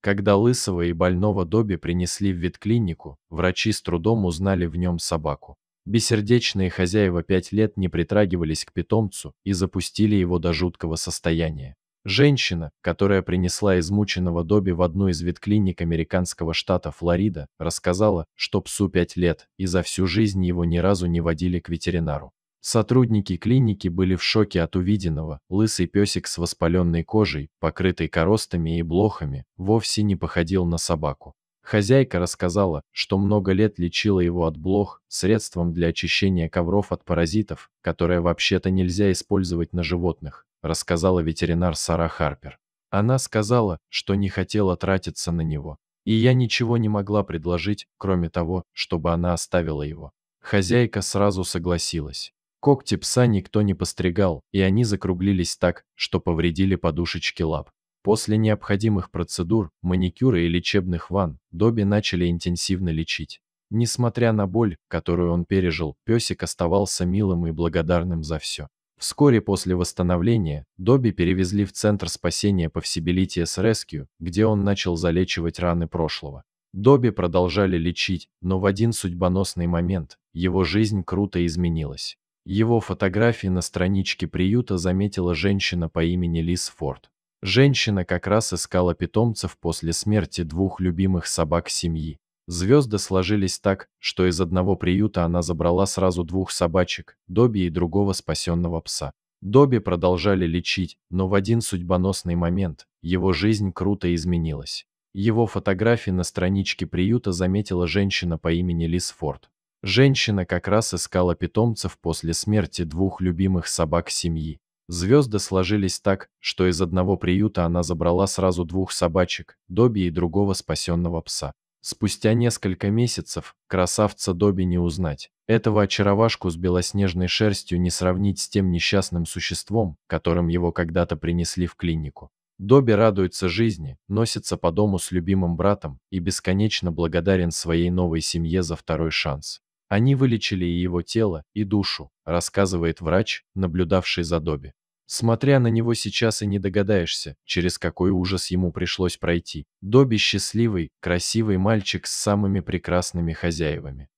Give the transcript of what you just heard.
Когда лысого и больного Добби принесли в ветклинику, врачи с трудом узнали в нем собаку. Бессердечные хозяева пять лет не притрагивались к питомцу и запустили его до жуткого состояния. Женщина, которая принесла измученного Добби в одну из ветклиник американского штата Флорида, рассказала, что псу пять лет, и за всю жизнь его ни разу не водили к ветеринару. Сотрудники клиники были в шоке от увиденного. Лысый песик с воспаленной кожей, покрытый коростами и блохами, вовсе не походил на собаку. Хозяйка рассказала, что много лет лечила его от блох средством для очищения ковров от паразитов, которое вообще-то нельзя использовать на животных, рассказала ветеринар Сара Харпер. Она сказала, что не хотела тратиться на него. И я ничего не могла предложить, кроме того, чтобы она оставила его. Хозяйка сразу согласилась. Когти пса никто не постригал, и они закруглились так, что повредили подушечки лап. После необходимых процедур, маникюра и лечебных ванн, Добби начали интенсивно лечить. Несмотря на боль, которую он пережил, песик оставался милым и благодарным за все. Вскоре после восстановления Добби перевезли в Центр спасения по Всебелитиес Рескью, где он начал залечивать раны прошлого. Добби продолжали лечить, но в один судьбоносный момент его жизнь круто изменилась. Его фотографии на страничке приюта заметила женщина по имени Лиз Форд. Женщина как раз искала питомцев после смерти двух любимых собак семьи. Звезды сложились так, что из одного приюта она забрала сразу двух собачек, Добби и другого спасенного пса. Добби продолжали лечить, но в один судьбоносный момент его жизнь круто изменилась. Его фотографии на страничке приюта заметила женщина по имени Лиз Форд. Женщина как раз искала питомцев после смерти двух любимых собак семьи. Звезды сложились так, что из одного приюта она забрала сразу двух собачек, Добби и другого спасенного пса. Спустя несколько месяцев красавца Добби не узнать. Этого очаровашку с белоснежной шерстью не сравнить с тем несчастным существом, которым его когда-то принесли в клинику. Добби радуется жизни, носится по дому с любимым братом и бесконечно благодарен своей новой семье за второй шанс. Они вылечили и его тело, и душу, рассказывает врач, наблюдавший за Добби. Смотря на него сейчас и не догадаешься, через какой ужас ему пришлось пройти. Добби счастливый, красивый мальчик с самыми прекрасными хозяевами.